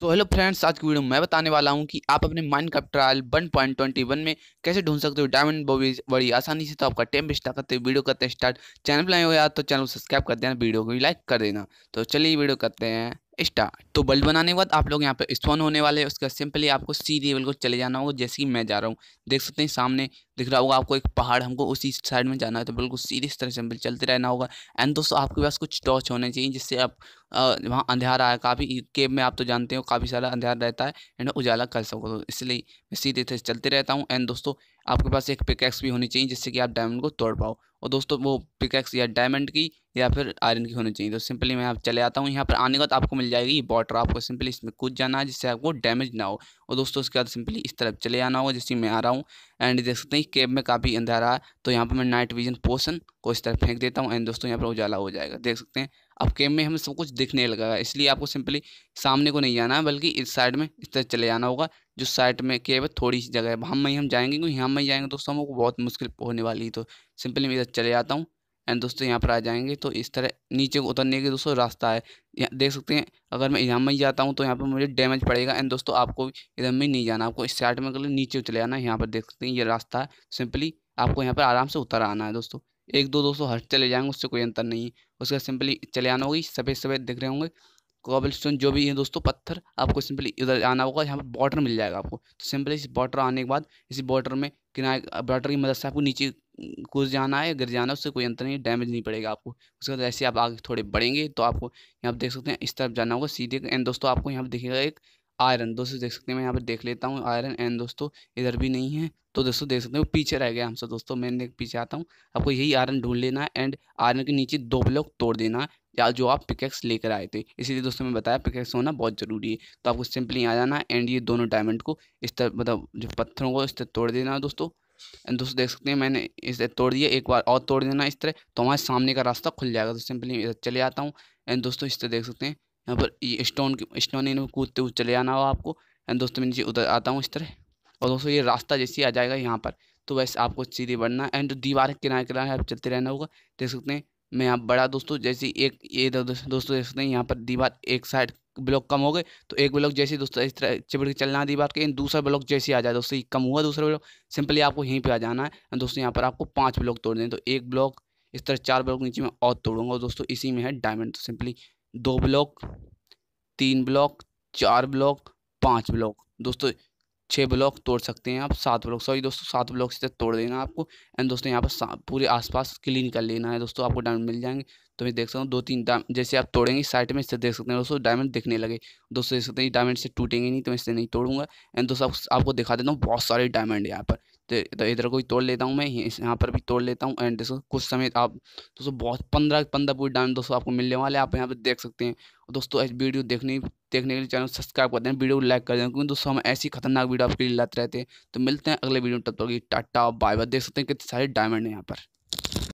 तो hello friends आज की वीडियो में मैं बताने वाला हूं कि आप अपने माइंड का trial one point twenty one में कैसे ढूंढ सकते हो डायमंड बॉबीज बड़ी आसानी से तो आपका टाइम वेस्ट करते हैं वीडियो करते हैं स्टार्ट चैनल पर नए हो या तो चैनल को सब्सक्राइब कर देना वीडियो को भी लाइक कर देना तो चलिए वीडियो करते हैं स्टार तो बल्ब बनाने के बाद आप लोग यहाँ पे स्पॉन होने वाले हैं उसका सिंपली आपको सी लेवल को चले जाना होगा जैसे कि मैं जा रहा हूँ देख सकते हैं सामने दिख रहा होगा आपको एक पहाड़ हमको उसी साइड में जाना है तो बिल्कुल सीधे इस तरह सिंपल चलते रहना होगा एंड दोस्तों आपके पास कुछ टॉर्च होने चाहिए जिससे आप वहाँ अंधेरा है काफ़ी केब में आप तो जानते हो काफ़ी सारा अंधेरा रहता है एंड उजाला कर सको तो इसलिए मैं सीधे चलते रहता हूँ एंड दोस्तों आपके पास एक पिकैक्स भी होनी चाहिए जिससे कि आप डायमंड को तोड़ पाओ और दोस्तों वो पिकैक्स या डायमंड की या फिर आयरन की होनी चाहिए तो सिंपली मैं आप चले आता हूँ यहाँ पर आने के बाद आपको मिल जाएगी बॉटर आपको सिंपली इसमें कूद जाना है जिससे आपको डैमेज ना हो और दोस्तों उसके बाद सिंपली इस तरफ चले आना होगा जिससे मैं आ रहा हूँ एंड देख सकते हैं कैब में काफ़ी अंधेरा है तो यहाँ पर मैं नाइट विजन पोशन को इस तरफ फेंक देता हूँ एंड दोस्तों यहाँ पर उजाला हो जाएगा देख सकते हैं अब कैम में हमें सब कुछ दिखने लगा इसलिए आपको सिंपली सामने को नहीं जाना है बल्कि इस साइड में इस तरह चले जाना होगा जो साइड में कैब है थोड़ी सी जगह है हम ही हम जाएंगे क्योंकि हम ही जाएंगे दोस्तों हमको बहुत मुश्किल होने वाली है तो सिंपली मैं इधर चले जाता हूँ एंड दोस्तों यहाँ पर आ जाएंगे तो इस तरह नीचे को उतरने के दोस्तों रास्ता है देख सकते हैं अगर मैं यहाँ में ही जाता हूँ तो यहाँ पर मुझे डैमेज पड़ेगा एंड दोस्तों आपको इधर में नहीं जाना आपको इस साइड में नीचे चले जाना है यहाँ पर देख सकते हैं ये रास्ता है सिंपली आपको यहाँ पर आराम से उतर आना है दोस्तों एक दो दोस्तों हट चले जाएंगे उससे कोई अंतर नहीं है उसका सिंपली चले आना होगी सफ़ेद सफ़ेद दिख रहे होंगे कॉबल स्टोन जो भी है दोस्तों पत्थर आपको सिंपली इधर आना होगा यहाँ पर बॉर्डर मिल जाएगा आपको तो सिंपली इस बॉर्डर आने के बाद इसी बॉर्डर में किनारे बॉर्डर की मदद से आपको नीचे कूद जाना है गिर जाना है उससे कोई अंतर नहीं डैमेज नहीं पड़ेगा आपको उसके बाद ऐसे आप आगे थोड़े बढ़ेंगे तो आपको यहाँ देख सकते हैं इस तरफ जाना होगा सीधे एंड दोस्तों आपको यहाँ पर दिखेगा एक आयरन दोस्तों देख सकते हैं मैं यहाँ पर देख लेता हूँ आयरन एन दोस्तों इधर भी नहीं है तो दोस्तों देख सकते हो पीछे रह गया हमसे दोस्तों मैंने पीछे आता हूँ आपको यही आयरन ढूंढ लेना है एंड आयरन के नीचे दो ब्लॉक तोड़ देना है या जो आप पिकेक्स लेकर आए थे इसीलिए दोस्तों मैं बताया पिकेक्स होना बहुत ज़रूरी है तो आपको सिंपली आ जाना एंड ये दोनों डायमंड को इस तरह मतलब जो पत्थरों को इस तरह तोड़ देना है दोस्तों एंड दोस्तों देख सकते हैं मैंने इस तरह तोड़ दिया एक बार और तोड़ देना इस तरह तो हमारे सामने का रास्ता खुल जाएगा तो सिंपली चले आता हूँ एंड दोस्तों इस तरह देख सकते हैं यहाँ पर ये स्टोन स्टोन इन कूदते हुए चले जाना हो आपको एंड दोस्तों मैं नीचे उधर आता हूँ इस तरह और दोस्तों ये रास्ता जैसे आ जाएगा यहाँ पर तो वैसे आपको सीधे बढ़ना एंड दीवार किनारे किनारे आप चलते रहना होगा देख सकते हैं मैं यहाँ बड़ा दोस्तों जैसे एक ये दोस्तों देख सकते हैं यहाँ पर दीवार एक साइड ब्लॉक कम हो गए तो एक ब्लॉक जैसे दोस्तों इस तरह चिपड़ के चलना है दीवार के दूसरा ब्लॉक जैसे आ जाए दोस्तों ये कम हुआ दूसरा ब्लॉक सिंपली आपको यहीं पर आ जाना है दोस्तों यहाँ पर आपको पाँच ब्लॉक तोड़ दें तो एक ब्लॉक इस तरह चार ब्लॉक नीचे में और तोड़ूंगा दोस्तों इसी में है डायमंड तो सिंपली दो ब्लॉक तीन ब्लॉक चार ब्लॉक पाँच ब्लॉक दोस्तों छः ब्लॉक तोड़ सकते हैं आप सात ब्लॉक सॉरी दोस्तों सात ब्लॉक से तोड़ देना आपको एंड दोस्तों यहाँ पर पूरे आसपास क्लीन कर लेना है दोस्तों आपको डायमंड मिल जाएंगे तो मैं देख सकता हूँ दो तीन जैसे आप तोड़ेंगे साइड में इससे देख सकते हैं दोस्तों डायमंड दिखने लगे दोस्तों देख सकते हैं डायमंड से टूटेंगे नहीं तो मैं इससे नहीं तोड़ूंगा एंड दोस्तों आपको दिखा देता हूँ बहुत सारे डायमंड यहाँ पर तो इधर को तोड़ लेता हूँ मैं यहाँ पर भी तोड़ लेता हूँ एंड दोस्तों कुछ समय आप दोस्तों बहुत पंद्रह पंद्रह पूरी डायमंड दोस्तों आपको मिलने वाले आप यहाँ पर देख सकते हैं और दोस्तों ऐसी वीडियो देखने देखने के लिए चैनल सब्सक्राइब कर दें वीडियो को लाइक कर दें क्योंकि दोस्तों हम ऐसी खतरनाक वीडियो आपके लिए लाते रहते हैं तो मिलते हैं अगले वीडियो में तब तक टाटा बाय बाय देख सकते हैं कितने सारे डायमंड हैं यहाँ पर